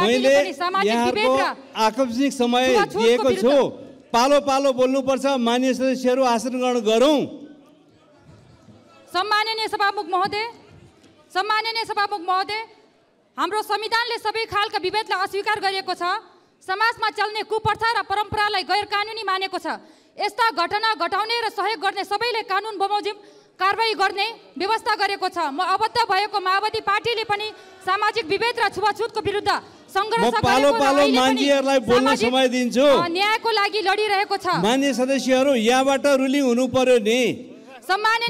मैले यहाँको आकस्मिक समय दिएको छु पालो पालो बोल्नुपर्छ मान्य सदस्यहरू आसन ग्रहण गरौँ सम्माननीय सभामुख महोदय सम्माननीय सभामुख महोदय हाम्रो संविधानले सबै खालका विभेदलाई अस्वीकार गरिएको छ समाजमा चल्ने कुप्रथा र परम्परालाई गैर कानुनी मानेको छ यस्ता घटना घटाउने र सहयोग गर्ने सबैले कानुन बमोजिम कारवाही गर्ने व्यवस्था गरेको छ म अबद्ध भएको माओवादी पार्टीले पनि सामाजिक विभेद र छुवाछुतको विरुद्ध न्यायको लागि लडिरहेको छ मान्य सदस्यहरू यहाँबाट रुलिङ हुनु पर्यो नि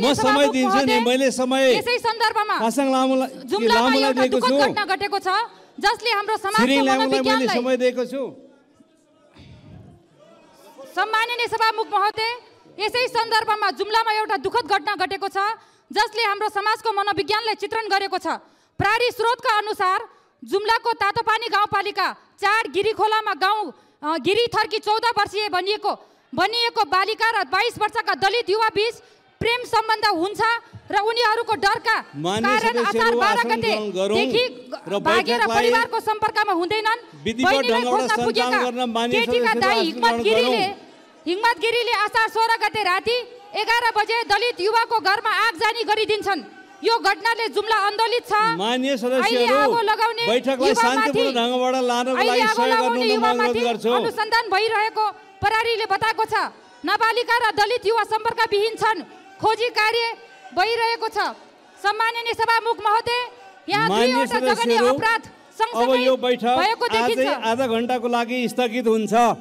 म समय दिन्छु नि मैले समय घटेको छ जसले हाम्रो समय दिएको छु सम्माननीय सभामुख महोदय यसै सन्दर्भमा जुम्लामा एउटा घटना घटेको छ जसले हाम्रो समाजको मनोविज्ञानलाई चित्रण गरेको छ प्रारी स्रोतका अनुसार जुम्लाको तातोपानी गाउँपालिका चार गिरी खोलामा गाउँ गिरी थर्की चौध वर्षीय भनिएको भनिएको बालिका र बाइस वर्षका दलित युवा बीच प्रेम सम्बन्ध हुन्छ र उनीहरूको डरका कारण असार बाह्र परिवारको सम्पर्कमा हुँदैनन् केटीका दाई हिम्मत गिरीले हिम्मत गिरीले असार सोह्र गते राति एघार बजे दलित युवाको घरमा आगजानी गरिदिन्छन् यो घटनाले जुम्ला आन्दोलित छ मान्य सदस्यहरू बैठकलाई शान्तिपूर्ण ढङ्गबाट लानको लागि सहयोग गर्नु अनुरोध गर्छु अनुसन्धान भइरहेको प्रहरीले बताएको छ नाबालिका र दलित युवा सम्पर्क विहीन छन् खोजी कार्य भइरहेको छ सम्माननीय सभामुख महोदय यहाँ दुईवटा जघन्य अपराध अब यो बैठक आज आधा घन्टाको लागि स्थगित हुन्छ